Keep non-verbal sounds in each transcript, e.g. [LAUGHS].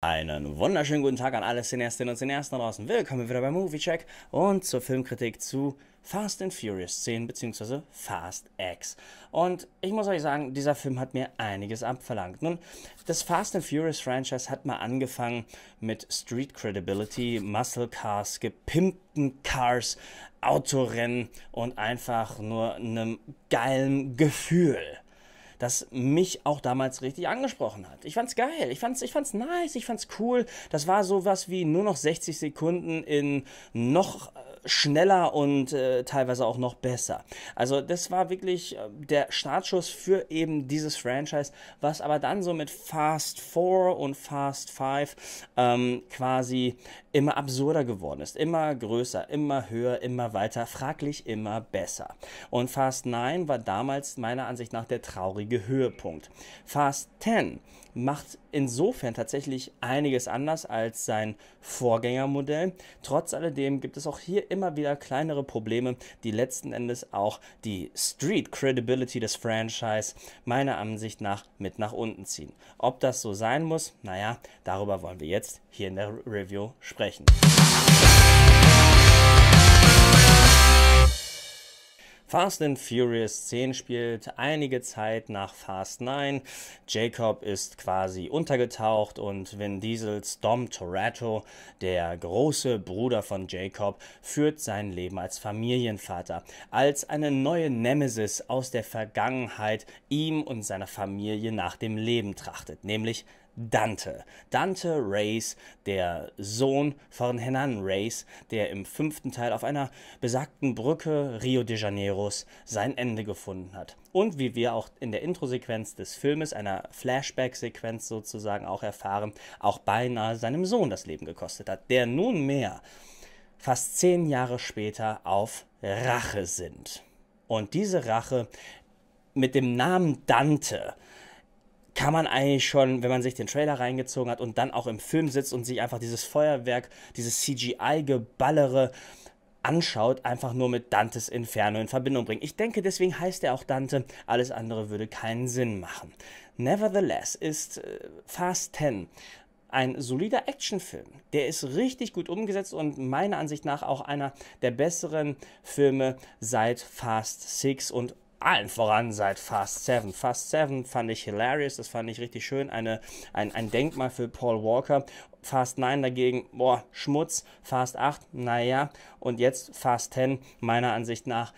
Einen wunderschönen guten Tag an alle Cineastinnen und Cineasten da draußen. Willkommen wieder bei Movie Check und zur Filmkritik zu Fast and Furious 10 bzw. Fast X. Und ich muss euch sagen, dieser Film hat mir einiges abverlangt. Nun, das Fast and Furious Franchise hat mal angefangen mit Street Credibility, Muscle Cars, gepimpten Cars, Autorennen und einfach nur einem geilen Gefühl das mich auch damals richtig angesprochen hat. Ich fand's geil, ich fand's, ich fand's nice, ich fand's cool. Das war sowas wie nur noch 60 Sekunden in noch äh, schneller und äh, teilweise auch noch besser. Also das war wirklich äh, der Startschuss für eben dieses Franchise, was aber dann so mit Fast 4 und Fast 5 ähm, quasi immer absurder geworden ist. Immer größer, immer höher, immer weiter, fraglich immer besser. Und Fast 9 war damals meiner Ansicht nach der traurige Höhepunkt. Fast 10 macht insofern tatsächlich einiges anders als sein Vorgängermodell. Trotz alledem gibt es auch hier immer immer wieder kleinere Probleme, die letzten Endes auch die Street Credibility des Franchise meiner Ansicht nach mit nach unten ziehen. Ob das so sein muss, naja, darüber wollen wir jetzt hier in der Review sprechen. Fast and Furious 10 spielt einige Zeit nach Fast 9. Jacob ist quasi untergetaucht und Vin Diesels Dom Toretto, der große Bruder von Jacob, führt sein Leben als Familienvater, als eine neue Nemesis aus der Vergangenheit ihm und seiner Familie nach dem Leben trachtet, nämlich Dante. Dante Reyes, der Sohn von Hernan Reyes, der im fünften Teil auf einer besagten Brücke Rio de Janeiros sein Ende gefunden hat. Und wie wir auch in der Introsequenz des Filmes, einer Flashback-Sequenz sozusagen auch erfahren, auch beinahe seinem Sohn das Leben gekostet hat, der nunmehr fast zehn Jahre später auf Rache sind. Und diese Rache mit dem Namen Dante kann man eigentlich schon, wenn man sich den Trailer reingezogen hat und dann auch im Film sitzt und sich einfach dieses Feuerwerk, dieses CGI-Geballere anschaut, einfach nur mit Dantes Inferno in Verbindung bringen. Ich denke, deswegen heißt er auch Dante, alles andere würde keinen Sinn machen. Nevertheless ist äh, Fast 10 ein solider Actionfilm. Der ist richtig gut umgesetzt und meiner Ansicht nach auch einer der besseren Filme seit Fast 6 und allen voran seit Fast Seven. Fast Seven fand ich hilarious, das fand ich richtig schön. Eine, ein, ein Denkmal für Paul Walker. Fast 9 dagegen, boah, Schmutz. Fast 8, naja. Und jetzt Fast 10, meiner Ansicht nach,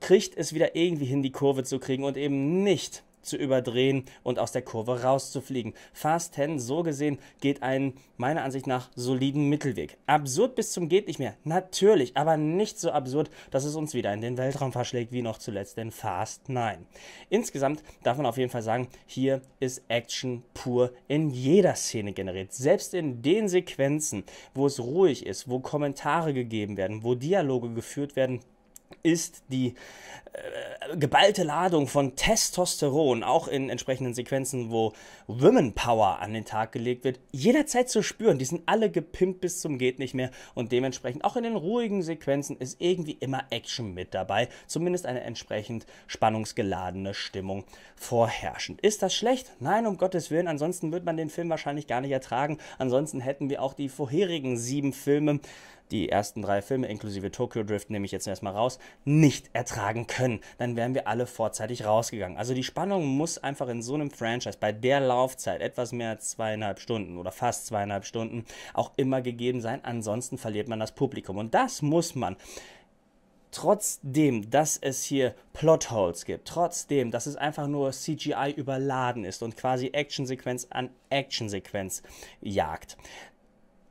kriegt es wieder irgendwie hin, die Kurve zu kriegen und eben nicht zu überdrehen und aus der Kurve rauszufliegen. Fast 10, so gesehen, geht einen meiner Ansicht nach soliden Mittelweg. Absurd bis zum geht nicht mehr, natürlich, aber nicht so absurd, dass es uns wieder in den Weltraum verschlägt, wie noch zuletzt in Fast 9. Insgesamt darf man auf jeden Fall sagen, hier ist Action pur in jeder Szene generiert. Selbst in den Sequenzen, wo es ruhig ist, wo Kommentare gegeben werden, wo Dialoge geführt werden, ist die äh, geballte Ladung von Testosteron, auch in entsprechenden Sequenzen, wo Women Power an den Tag gelegt wird, jederzeit zu spüren. Die sind alle gepimpt bis zum geht nicht mehr und dementsprechend auch in den ruhigen Sequenzen ist irgendwie immer Action mit dabei, zumindest eine entsprechend spannungsgeladene Stimmung vorherrschend. Ist das schlecht? Nein, um Gottes Willen, ansonsten wird man den Film wahrscheinlich gar nicht ertragen. Ansonsten hätten wir auch die vorherigen sieben Filme die ersten drei Filme inklusive Tokyo Drift nehme ich jetzt erstmal raus, nicht ertragen können. Dann wären wir alle vorzeitig rausgegangen. Also die Spannung muss einfach in so einem Franchise bei der Laufzeit etwas mehr als zweieinhalb Stunden oder fast zweieinhalb Stunden auch immer gegeben sein. Ansonsten verliert man das Publikum. Und das muss man trotzdem, dass es hier Plotholes gibt, trotzdem, dass es einfach nur CGI überladen ist und quasi Actionsequenz an Actionsequenz jagt,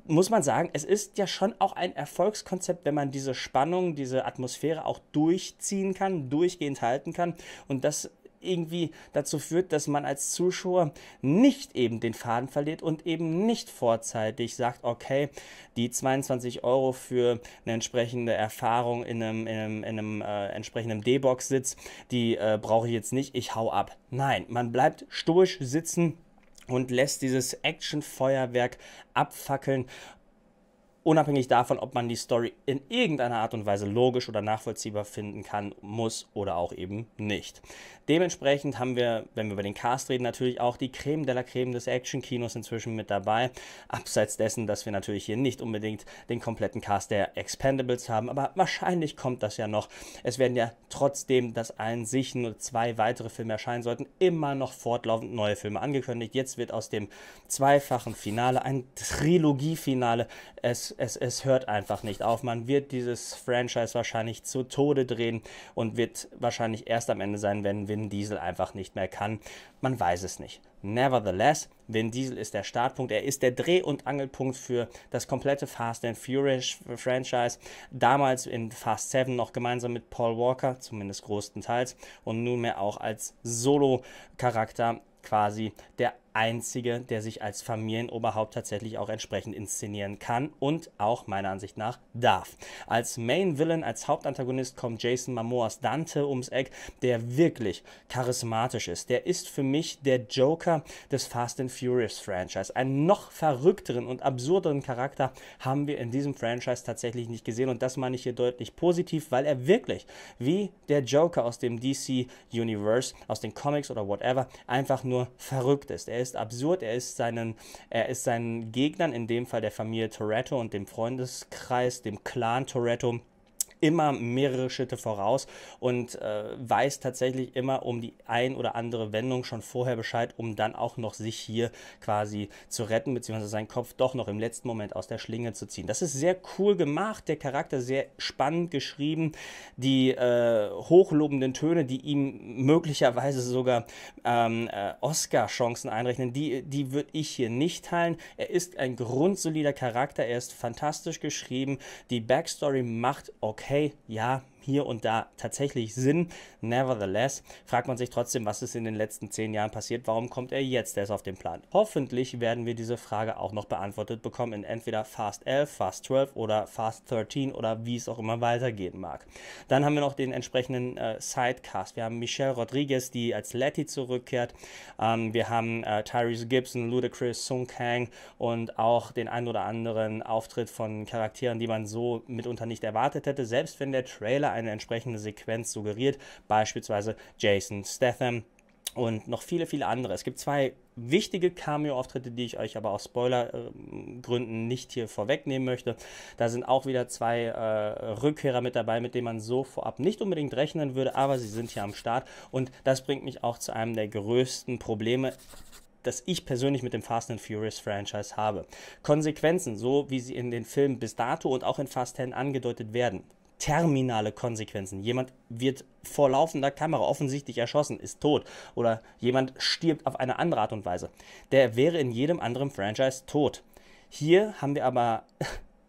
muss man sagen, es ist ja schon auch ein Erfolgskonzept, wenn man diese Spannung, diese Atmosphäre auch durchziehen kann, durchgehend halten kann und das irgendwie dazu führt, dass man als Zuschauer nicht eben den Faden verliert und eben nicht vorzeitig sagt, okay, die 22 Euro für eine entsprechende Erfahrung in einem, in einem, in einem äh, entsprechenden D-Box-Sitz, die äh, brauche ich jetzt nicht, ich hau ab. Nein, man bleibt stoisch sitzen und lässt dieses Actionfeuerwerk abfackeln unabhängig davon, ob man die Story in irgendeiner Art und Weise logisch oder nachvollziehbar finden kann, muss oder auch eben nicht. Dementsprechend haben wir, wenn wir über den Cast reden, natürlich auch die Creme de la Creme des Action-Kinos inzwischen mit dabei. Abseits dessen, dass wir natürlich hier nicht unbedingt den kompletten Cast der Expendables haben, aber wahrscheinlich kommt das ja noch. Es werden ja trotzdem, dass ein sich nur zwei weitere Filme erscheinen sollten, immer noch fortlaufend neue Filme angekündigt. Jetzt wird aus dem zweifachen Finale ein Trilogiefinale. Es es, es hört einfach nicht auf. Man wird dieses Franchise wahrscheinlich zu Tode drehen und wird wahrscheinlich erst am Ende sein, wenn Vin Diesel einfach nicht mehr kann. Man weiß es nicht. Nevertheless, Vin Diesel ist der Startpunkt. Er ist der Dreh- und Angelpunkt für das komplette Fast and Furious Franchise. Damals in Fast 7 noch gemeinsam mit Paul Walker, zumindest größtenteils, und nunmehr auch als Solo-Charakter quasi der einzige, der sich als Familienoberhaupt tatsächlich auch entsprechend inszenieren kann und auch meiner Ansicht nach darf. Als Main Villain, als Hauptantagonist kommt Jason Mamoas Dante ums Eck, der wirklich charismatisch ist. Der ist für mich der Joker des Fast and Furious Franchise. Einen noch verrückteren und absurderen Charakter haben wir in diesem Franchise tatsächlich nicht gesehen und das meine ich hier deutlich positiv, weil er wirklich wie der Joker aus dem DC Universe, aus den Comics oder whatever, einfach nur verrückt ist. Er ist ist absurd, er ist seinen, er ist seinen Gegnern, in dem Fall der Familie Toretto und dem Freundeskreis, dem Clan Toretto, immer mehrere Schritte voraus und äh, weiß tatsächlich immer um die ein oder andere Wendung schon vorher Bescheid, um dann auch noch sich hier quasi zu retten, beziehungsweise seinen Kopf doch noch im letzten Moment aus der Schlinge zu ziehen. Das ist sehr cool gemacht, der Charakter sehr spannend geschrieben, die äh, hochlobenden Töne, die ihm möglicherweise sogar ähm, äh, Oscar-Chancen einrechnen, die, die würde ich hier nicht teilen. Er ist ein grundsolider Charakter, er ist fantastisch geschrieben, die Backstory macht okay hey, yeah, hier und da tatsächlich Sinn. Nevertheless fragt man sich trotzdem, was ist in den letzten zehn Jahren passiert, warum kommt er jetzt erst auf den Plan? Hoffentlich werden wir diese Frage auch noch beantwortet bekommen in entweder Fast 11, Fast 12 oder Fast 13 oder wie es auch immer weitergehen mag. Dann haben wir noch den entsprechenden äh, Sidecast. Wir haben Michelle Rodriguez, die als Letty zurückkehrt. Ähm, wir haben äh, Tyrese Gibson, Ludacris, Sung Kang und auch den ein oder anderen Auftritt von Charakteren, die man so mitunter nicht erwartet hätte, selbst wenn der Trailer eine entsprechende Sequenz suggeriert, beispielsweise Jason Statham und noch viele, viele andere. Es gibt zwei wichtige Cameo-Auftritte, die ich euch aber aus Spoilergründen nicht hier vorwegnehmen möchte. Da sind auch wieder zwei äh, Rückkehrer mit dabei, mit denen man so vorab nicht unbedingt rechnen würde, aber sie sind hier am Start. Und das bringt mich auch zu einem der größten Probleme das ich persönlich mit dem Fast and Furious Franchise habe. Konsequenzen, so wie sie in den Filmen bis dato und auch in Fast 10 angedeutet werden, terminale Konsequenzen. Jemand wird vor laufender Kamera offensichtlich erschossen, ist tot oder jemand stirbt auf eine andere Art und Weise. Der wäre in jedem anderen Franchise tot. Hier haben wir aber [LAUGHS]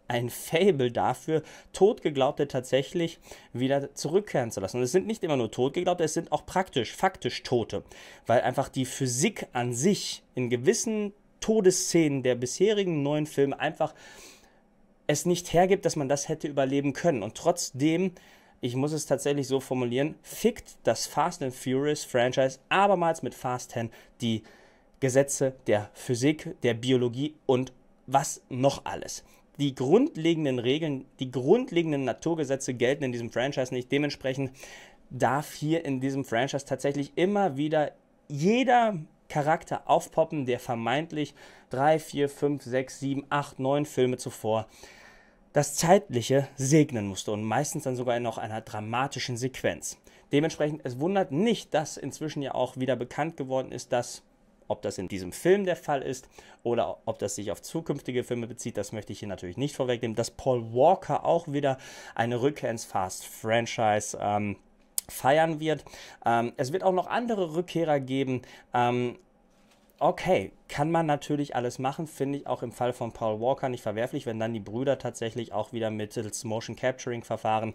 ein Fable dafür, Totgeglaubte tatsächlich wieder zurückkehren zu lassen. Und es sind nicht immer nur Totgeglaubte, es sind auch praktisch, faktisch Tote, weil einfach die Physik an sich in gewissen Todesszenen der bisherigen neuen Filme einfach es nicht hergibt, dass man das hätte überleben können. Und trotzdem, ich muss es tatsächlich so formulieren, fickt das Fast and Furious Franchise abermals mit Fast 10 die Gesetze der Physik, der Biologie und was noch alles. Die grundlegenden Regeln, die grundlegenden Naturgesetze gelten in diesem Franchise nicht. Dementsprechend darf hier in diesem Franchise tatsächlich immer wieder jeder Charakter aufpoppen, der vermeintlich drei, vier, fünf, sechs, sieben, acht, neun Filme zuvor äh, das Zeitliche segnen musste und meistens dann sogar in noch einer dramatischen Sequenz. Dementsprechend, es wundert nicht, dass inzwischen ja auch wieder bekannt geworden ist, dass, ob das in diesem Film der Fall ist oder ob das sich auf zukünftige Filme bezieht, das möchte ich hier natürlich nicht vorwegnehmen, dass Paul Walker auch wieder eine Rückkehr ins Fast-Franchise ähm, feiern wird. Ähm, es wird auch noch andere Rückkehrer geben. Ähm, okay, kann man natürlich alles machen, finde ich auch im Fall von Paul Walker nicht verwerflich, wenn dann die Brüder tatsächlich auch wieder mittels Motion Capturing Verfahren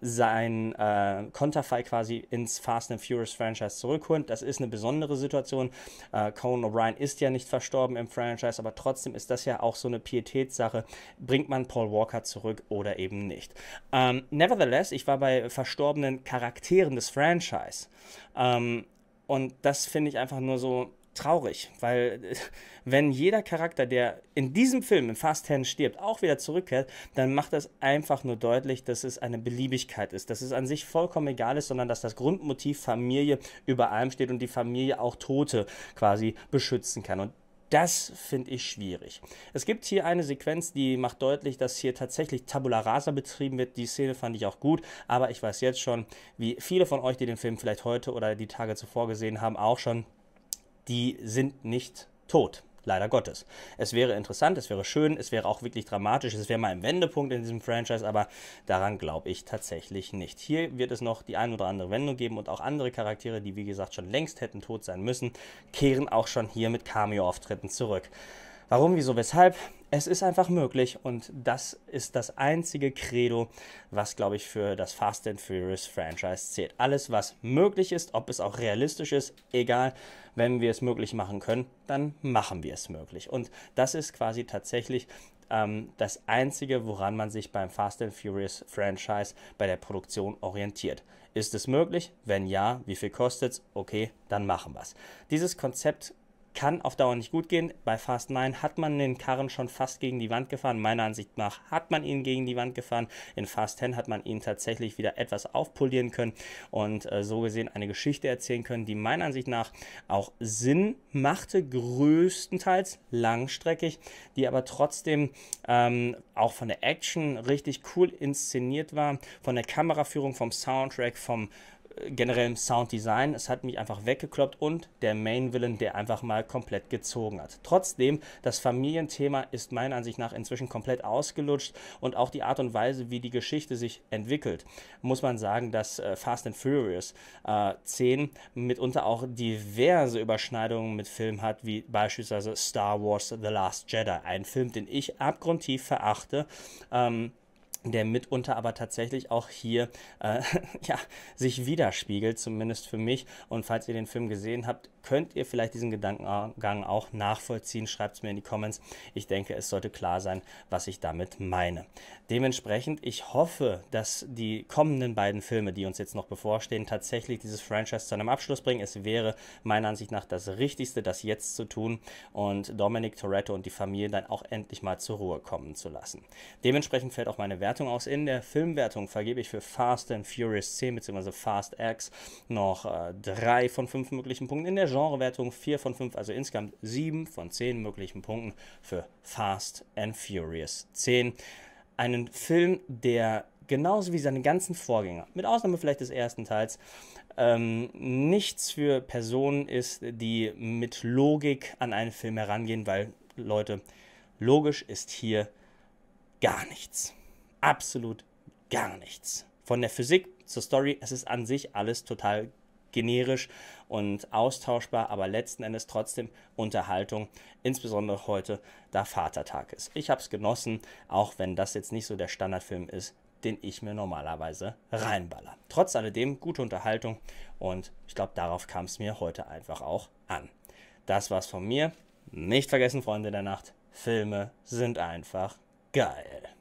sein äh, Konterfei quasi ins Fast and Furious Franchise zurückholen. Das ist eine besondere Situation. Äh, Conan O'Brien ist ja nicht verstorben im Franchise, aber trotzdem ist das ja auch so eine Pietätssache. Bringt man Paul Walker zurück oder eben nicht? Ähm, nevertheless, ich war bei verstorbenen Charakteren des Franchise. Ähm, und das finde ich einfach nur so traurig, weil äh, wenn jeder Charakter, der in diesem Film, im Fast 10 stirbt, auch wieder zurückkehrt, dann macht das einfach nur deutlich, dass es eine Beliebigkeit ist, dass es an sich vollkommen egal ist, sondern dass das Grundmotiv Familie über allem steht und die Familie auch Tote quasi beschützen kann. Und das finde ich schwierig. Es gibt hier eine Sequenz, die macht deutlich, dass hier tatsächlich Tabula Rasa betrieben wird. Die Szene fand ich auch gut, aber ich weiß jetzt schon, wie viele von euch, die den Film vielleicht heute oder die Tage zuvor gesehen haben, auch schon, die sind nicht tot. Leider Gottes. Es wäre interessant, es wäre schön, es wäre auch wirklich dramatisch, es wäre mal ein Wendepunkt in diesem Franchise, aber daran glaube ich tatsächlich nicht. Hier wird es noch die ein oder andere Wendung geben und auch andere Charaktere, die wie gesagt schon längst hätten tot sein müssen, kehren auch schon hier mit Cameo-Auftritten zurück. Warum, wieso, weshalb? Es ist einfach möglich und das ist das einzige Credo, was, glaube ich, für das Fast and Furious Franchise zählt. Alles, was möglich ist, ob es auch realistisch ist, egal, wenn wir es möglich machen können, dann machen wir es möglich. Und das ist quasi tatsächlich ähm, das Einzige, woran man sich beim Fast and Furious Franchise bei der Produktion orientiert. Ist es möglich? Wenn ja, wie viel kostet es? Okay, dann machen wir es. Dieses Konzept kann auf Dauer nicht gut gehen. Bei Fast 9 hat man den Karren schon fast gegen die Wand gefahren. Meiner Ansicht nach hat man ihn gegen die Wand gefahren. In Fast 10 hat man ihn tatsächlich wieder etwas aufpolieren können und äh, so gesehen eine Geschichte erzählen können, die meiner Ansicht nach auch Sinn machte, größtenteils langstreckig, die aber trotzdem ähm, auch von der Action richtig cool inszeniert war, von der Kameraführung, vom Soundtrack, vom generell im Sounddesign. Es hat mich einfach weggekloppt und der Main-Villain, der einfach mal komplett gezogen hat. Trotzdem, das Familienthema ist meiner Ansicht nach inzwischen komplett ausgelutscht und auch die Art und Weise, wie die Geschichte sich entwickelt, muss man sagen, dass äh, Fast and Furious äh, 10 mitunter auch diverse Überschneidungen mit Filmen hat, wie beispielsweise Star Wars The Last Jedi, ein Film, den ich abgrundtief verachte. Ähm, der mitunter aber tatsächlich auch hier äh, [LAUGHS] ja, sich widerspiegelt, zumindest für mich. Und falls ihr den Film gesehen habt, Könnt ihr vielleicht diesen Gedankengang auch nachvollziehen? Schreibt es mir in die Comments. Ich denke, es sollte klar sein, was ich damit meine. Dementsprechend, ich hoffe, dass die kommenden beiden Filme, die uns jetzt noch bevorstehen, tatsächlich dieses Franchise zu einem Abschluss bringen. Es wäre meiner Ansicht nach das Richtigste, das jetzt zu tun und Dominic Toretto und die Familie dann auch endlich mal zur Ruhe kommen zu lassen. Dementsprechend fällt auch meine Wertung aus. In der Filmwertung vergebe ich für Fast and Furious 10 bzw. Fast X noch äh, drei von fünf möglichen Punkten. In der Genrewertung 4 von 5, also insgesamt 7 von 10 möglichen Punkten für Fast and Furious 10. Einen Film, der genauso wie seine ganzen Vorgänger, mit Ausnahme vielleicht des ersten Teils, ähm, nichts für Personen ist, die mit Logik an einen Film herangehen, weil Leute, logisch ist hier gar nichts. Absolut gar nichts. Von der Physik zur Story, es ist an sich alles total generisch und austauschbar, aber letzten Endes trotzdem Unterhaltung, insbesondere heute, da Vatertag ist. Ich habe es genossen, auch wenn das jetzt nicht so der Standardfilm ist, den ich mir normalerweise reinballer. Trotz alledem gute Unterhaltung und ich glaube, darauf kam es mir heute einfach auch an. Das war's von mir. Nicht vergessen, Freunde der Nacht, Filme sind einfach geil.